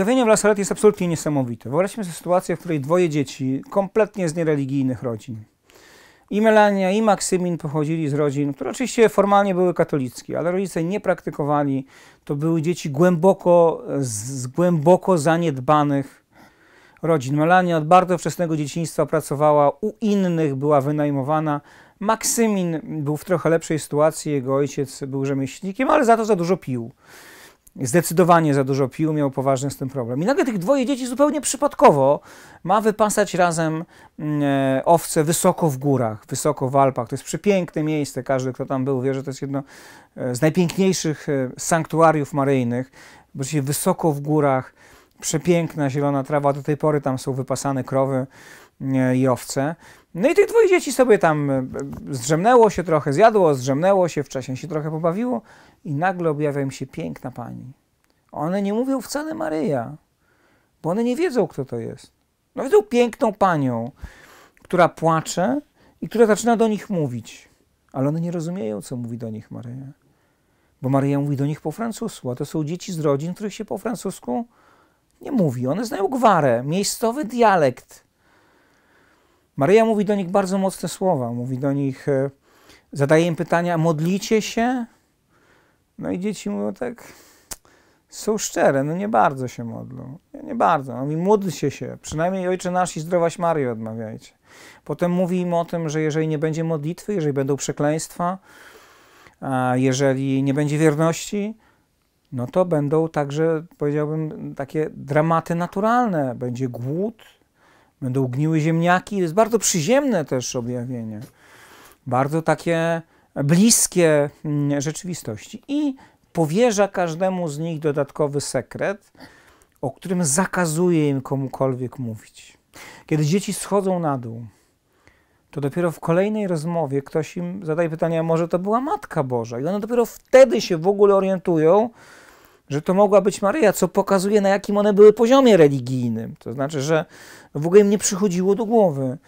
Objawienie w Lasaret jest absolutnie niesamowite. Wyobraźmy sobie sytuację, w której dwoje dzieci, kompletnie z niereligijnych rodzin, i Melania, i Maksymin pochodzili z rodzin, które oczywiście formalnie były katolickie, ale rodzice nie praktykowali. To były dzieci głęboko, z głęboko zaniedbanych rodzin. Melania od bardzo wczesnego dzieciństwa pracowała u innych, była wynajmowana. Maksymin był w trochę lepszej sytuacji, jego ojciec był rzemieślnikiem, ale za to za dużo pił. Zdecydowanie za dużo pił, miał poważny z tym problem. I nagle tych dwoje dzieci zupełnie przypadkowo ma wypasać razem mm, e, owce wysoko w górach, wysoko w Alpach. To jest przepiękne miejsce. Każdy, kto tam był, wie, że to jest jedno e, z najpiękniejszych e, sanktuariów maryjnych. Bo się wysoko w górach, przepiękna zielona trawa. Do tej pory tam są wypasane krowy i owce. No i tych dwoje dzieci sobie tam zdrzemnęło się trochę, zjadło, zdrzemnęło się, wcześniej się trochę pobawiło i nagle objawia im się piękna pani. One nie mówią wcale Maryja, bo one nie wiedzą, kto to jest. No widzą piękną panią, która płacze i która zaczyna do nich mówić, ale one nie rozumieją, co mówi do nich Maryja. Bo Maryja mówi do nich po francusku, a to są dzieci z rodzin, których się po francusku nie mówi. One znają gwarę, miejscowy dialekt. Maryja mówi do nich bardzo mocne słowa, mówi do nich, e, zadaje im pytania, modlicie się? No i dzieci mówią tak, są szczere, no nie bardzo się modlą. Nie, nie bardzo. On no mówi, módlcie się, przynajmniej Ojcze Nasz i Zdrowaś Mario odmawiajcie. Potem mówi im o tym, że jeżeli nie będzie modlitwy, jeżeli będą przekleństwa, jeżeli nie będzie wierności, no to będą także, powiedziałbym, takie dramaty naturalne. Będzie głód, będą gniły ziemniaki. To jest bardzo przyziemne też objawienie. Bardzo takie bliskie mm, rzeczywistości i powierza każdemu z nich dodatkowy sekret, o którym zakazuje im komukolwiek mówić. Kiedy dzieci schodzą na dół, to dopiero w kolejnej rozmowie ktoś im zadaje pytanie, może to była Matka Boża. I one dopiero wtedy się w ogóle orientują, że to mogła być Maryja, co pokazuje, na jakim one były poziomie religijnym. To znaczy, że w ogóle im nie przychodziło do głowy,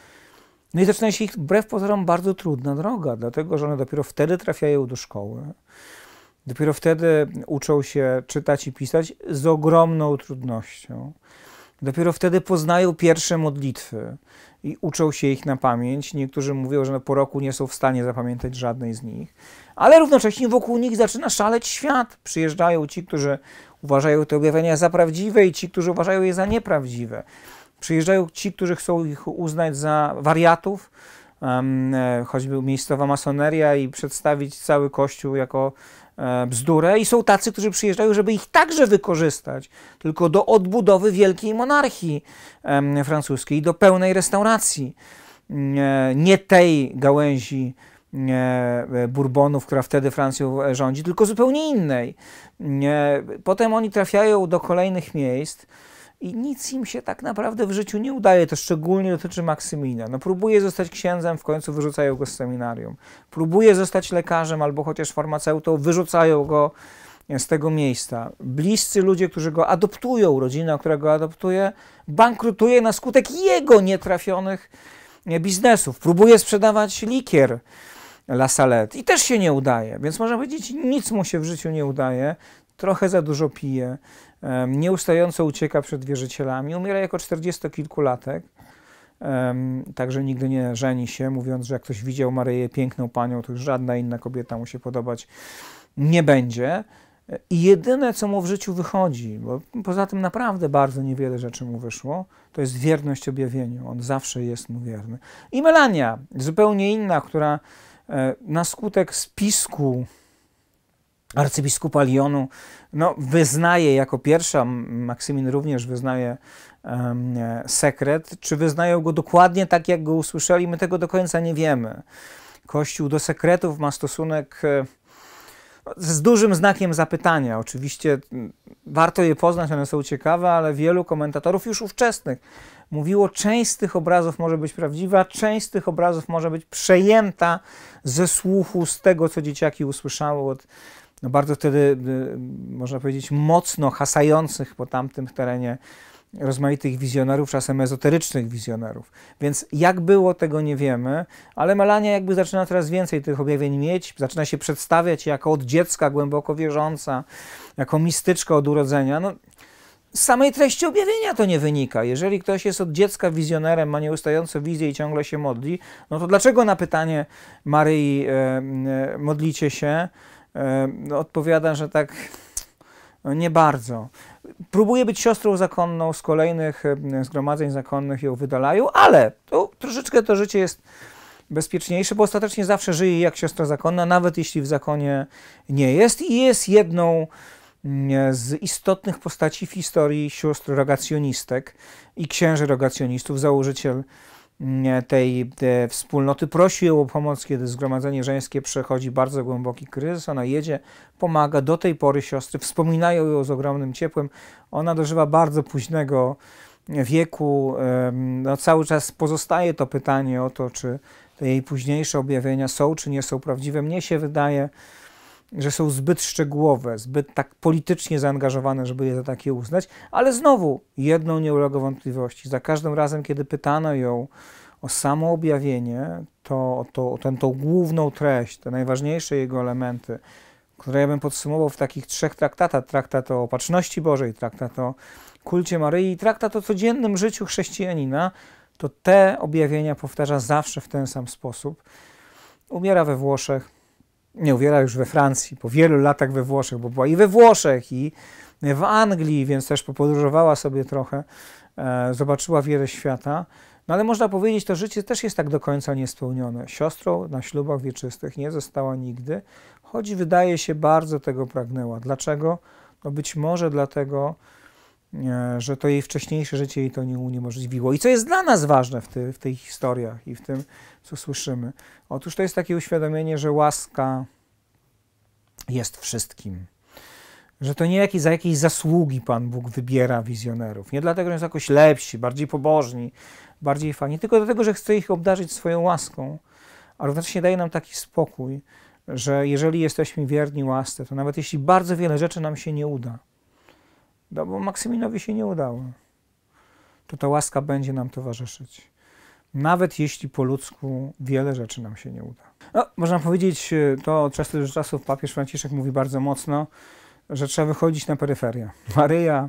no i zaczyna się ich wbrew pozorom bardzo trudna droga, dlatego że one dopiero wtedy trafiają do szkoły. Dopiero wtedy uczą się czytać i pisać z ogromną trudnością. Dopiero wtedy poznają pierwsze modlitwy i uczą się ich na pamięć. Niektórzy mówią, że po roku nie są w stanie zapamiętać żadnej z nich. Ale równocześnie wokół nich zaczyna szaleć świat. Przyjeżdżają ci, którzy uważają te objawienia za prawdziwe i ci, którzy uważają je za nieprawdziwe. Przyjeżdżają ci, którzy chcą ich uznać za wariatów, e, choćby miejscowa masoneria i przedstawić cały kościół jako e, bzdurę i są tacy, którzy przyjeżdżają, żeby ich także wykorzystać, tylko do odbudowy wielkiej monarchii francuskiej, do pełnej restauracji. Mm, e, nie tej gałęzi mm, Bourbonów, która wtedy Francją rządzi, tylko zupełnie innej. Mm, potem oni trafiają do kolejnych miejsc, i nic im się tak naprawdę w życiu nie udaje. To szczególnie dotyczy Maksymina. No, próbuje zostać księdzem, w końcu wyrzucają go z seminarium. Próbuje zostać lekarzem albo chociaż farmaceutą, wyrzucają go e, z tego miejsca. Bliscy ludzie, którzy go adoptują, rodzina, która go adoptuje, bankrutuje na skutek jego nietrafionych e, biznesów. Próbuje sprzedawać likier. La Salette. I też się nie udaje, więc można powiedzieć, nic mu się w życiu nie udaje trochę za dużo pije, nieustająco ucieka przed wierzycielami, umiera jako 40-kilkulatek. Także nigdy nie żeni się, mówiąc, że jak ktoś widział Maryję piękną panią, to już żadna inna kobieta mu się podobać nie będzie. I jedyne, co mu w życiu wychodzi, bo poza tym naprawdę bardzo niewiele rzeczy mu wyszło, to jest wierność objawieniu. On zawsze jest mu wierny. I Melania, zupełnie inna, która e, na skutek spisku arcybiskupa Lyonu, no, wyznaje jako pierwsza, Maksymin również wyznaje um, sekret. Czy wyznają go dokładnie tak, jak go usłyszeli, my tego do końca nie wiemy. Kościół do sekretów ma stosunek e, z dużym znakiem zapytania. Oczywiście warto je poznać, one są ciekawe, ale wielu komentatorów już ówczesnych mówiło, część z tych obrazów może być prawdziwa, część z tych obrazów może być przejęta ze słuchu, z tego, co dzieciaki usłyszały od no bardzo wtedy, y, można powiedzieć, mocno hasających po tamtym terenie rozmaitych wizjonerów, czasem ezoterycznych wizjonerów. Więc jak było, tego nie wiemy, ale Melania jakby zaczyna teraz więcej tych objawień mieć, zaczyna się przedstawiać jako od dziecka głęboko wierząca, jako mistyczka od urodzenia. No, z samej treści objawienia to nie wynika. Jeżeli ktoś jest od dziecka wizjonerem, ma nieustające wizje i ciągle się modli, no to dlaczego na pytanie Maryi e, e modlicie się, no, odpowiada, że tak no, nie bardzo. Próbuje być siostrą zakonną z kolejnych zgromadzeń zakonnych ją wydalają, ale troszeczkę to życie jest bezpieczniejsze, bo ostatecznie zawsze żyje jak siostra zakonna, nawet jeśli w zakonie nie jest i jest jedną mm, z istotnych postaci w historii sióstr rogacjonistek i księży rogacjonistów, założyciel E, tej, e, wspólnoty prosił o pomoc, kiedy Zgromadzenie Żeńskie przechodzi bardzo głęboki kryzys. Ona jedzie, pomaga, do tej pory siostry wspominają ją z ogromnym ciepłem. Ona dożywa bardzo późnego e, wieku. No, cały czas pozostaje to pytanie o to, czy te jej późniejsze objawienia są, czy nie są prawdziwe. Mnie się wydaje, że są zbyt szczegółowe, zbyt tak politycznie zaangażowane, żeby je za takie uznać, ale znowu jedną nie ulega wątpliwości. Za każdym razem, kiedy pytano ją o samo objawienie, to, to, o tę tą główną treść, te najważniejsze jego elementy, które ja bym podsumował w takich trzech traktatach, traktat o Opatrzności Bożej, traktat o kulcie Maryi i traktat o codziennym życiu chrześcijanina, to te objawienia powtarza zawsze w ten sam sposób. Umiera we Włoszech, nie uwiera już we Francji, po wielu latach we Włoszech, bo była i we Włoszech, i w Anglii, więc też popodróżowała sobie trochę, e, zobaczyła wiele świata. No ale można powiedzieć, to życie też jest tak do końca niespełnione. Siostrą na ślubach wieczystych nie została nigdy, choć wydaje się bardzo tego pragnęła. Dlaczego? No być może dlatego, E, że to jej wcześniejsze życie jej to nie uniemożliwiło. I co jest dla nas ważne w, ty, w tych historiach i w tym, co słyszymy? Otóż to jest takie uświadomienie, że łaska jest wszystkim. Że to nie za jakiej zasługi Pan Bóg wybiera wizjonerów. Nie dlatego, że są jakoś lepsi, bardziej pobożni, bardziej fajni, tylko dlatego, że chce ich obdarzyć swoją łaską, a równocześnie daje nam taki spokój, że jeżeli jesteśmy wierni łasce, to nawet jeśli bardzo wiele rzeczy nam się nie uda, no bo Maksyminowi się nie udało. To ta łaska będzie nam towarzyszyć. Nawet jeśli po ludzku wiele rzeczy nam się nie uda. No, można powiedzieć, y, to od czasu do czasów papież Franciszek mówi bardzo mocno, że trzeba wychodzić na peryferię. Maryja,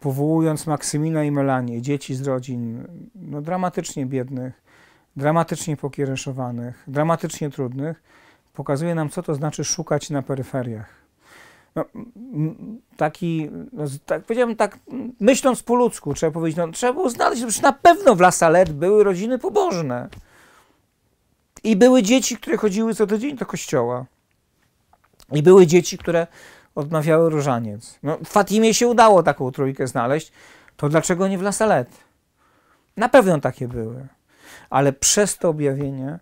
powołując Maksymina i Melanie, dzieci z rodzin no, dramatycznie biednych, dramatycznie pokiereszowanych, dramatycznie trudnych, pokazuje nam, co to znaczy szukać na peryferiach no, taki, no, tak, powiedziałbym tak, myśląc po ludzku, trzeba powiedzieć, no, trzeba było znaleźć, że na pewno w Lasalet były rodziny pobożne. I były dzieci, które chodziły co tydzień do kościoła. I były dzieci, które odmawiały różaniec. No, w Fatimie się udało taką trójkę znaleźć, to dlaczego nie w Lasalet? Na pewno takie były. Ale przez to objawienie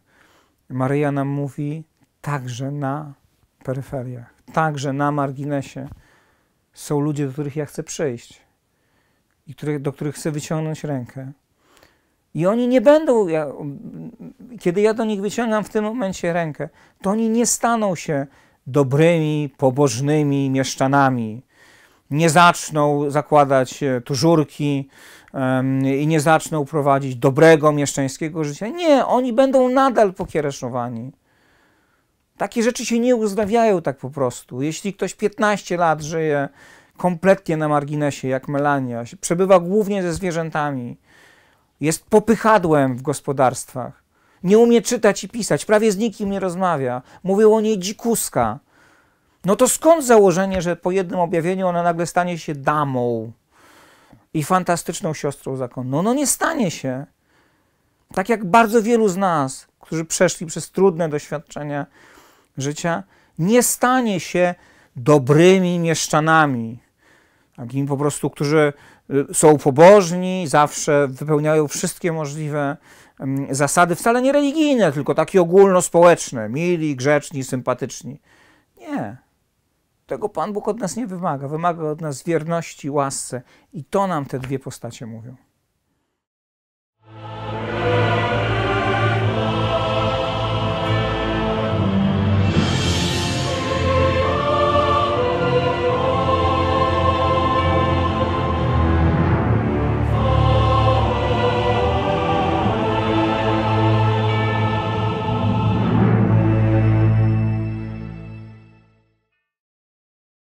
Maryja nam mówi także na peryferiach, także na marginesie są ludzie, do których ja chcę przyjść i których, do których chcę wyciągnąć rękę. I oni nie będą, ja, kiedy ja do nich wyciągam w tym momencie rękę, to oni nie staną się dobrymi, pobożnymi mieszczanami. Nie zaczną zakładać e, tużurki um, i nie zaczną prowadzić dobrego mieszczańskiego życia. Nie, oni będą nadal pokiereszowani takie rzeczy się nie uzdrawiają tak po prostu. Jeśli ktoś 15 lat żyje kompletnie na marginesie, jak Melania, przebywa głównie ze zwierzętami, jest popychadłem w gospodarstwach, nie umie czytać i pisać, prawie z nikim nie rozmawia, mówią o niej dzikuska, no to skąd założenie, że po jednym objawieniu ona nagle stanie się damą i fantastyczną siostrą zakonną? No, no nie stanie się. Tak jak bardzo wielu z nas, którzy przeszli przez trudne doświadczenia, życia nie stanie się dobrymi mieszczanami, takimi po prostu, którzy y, są pobożni, zawsze wypełniają wszystkie możliwe mm, zasady, wcale nie religijne, tylko takie ogólnospołeczne, mili, grzeczni, sympatyczni. Nie. Tego Pan Bóg od nas nie wymaga. Wymaga od nas wierności, łasce. I to nam te dwie postacie mówią.